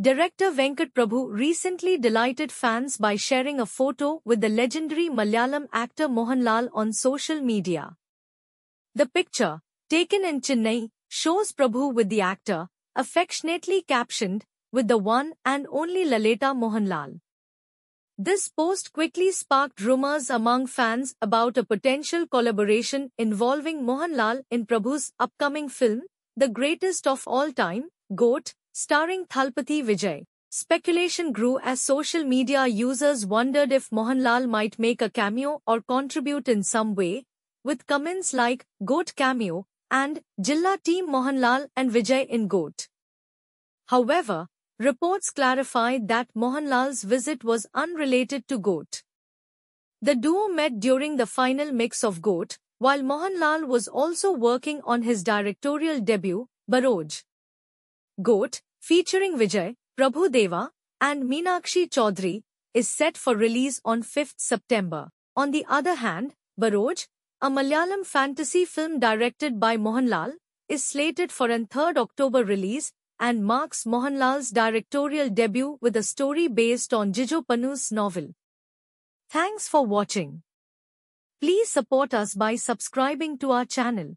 Director Venkat Prabhu recently delighted fans by sharing a photo with the legendary Malayalam actor Mohanlal on social media. The picture, taken in Chennai, shows Prabhu with the actor, affectionately captioned, with the one and only Lalita Mohanlal. This post quickly sparked rumors among fans about a potential collaboration involving Mohanlal in Prabhu's upcoming film, The Greatest of All Time, GOAT, Starring Thalpati Vijay. Speculation grew as social media users wondered if Mohanlal might make a cameo or contribute in some way, with comments like Goat cameo and Jilla team Mohanlal and Vijay in Goat. However, reports clarified that Mohanlal's visit was unrelated to Goat. The duo met during the final mix of Goat, while Mohanlal was also working on his directorial debut, Baroj. Goat, featuring Vijay, Prabhu Deva, and Meenakshi Chaudhary, is set for release on 5th September. On the other hand, Baroj, a Malayalam fantasy film directed by Mohanlal, is slated for an 3rd October release and marks Mohanlal's directorial debut with a story based on Jijo Panu's novel. Thanks for watching. Please support us by subscribing to our channel.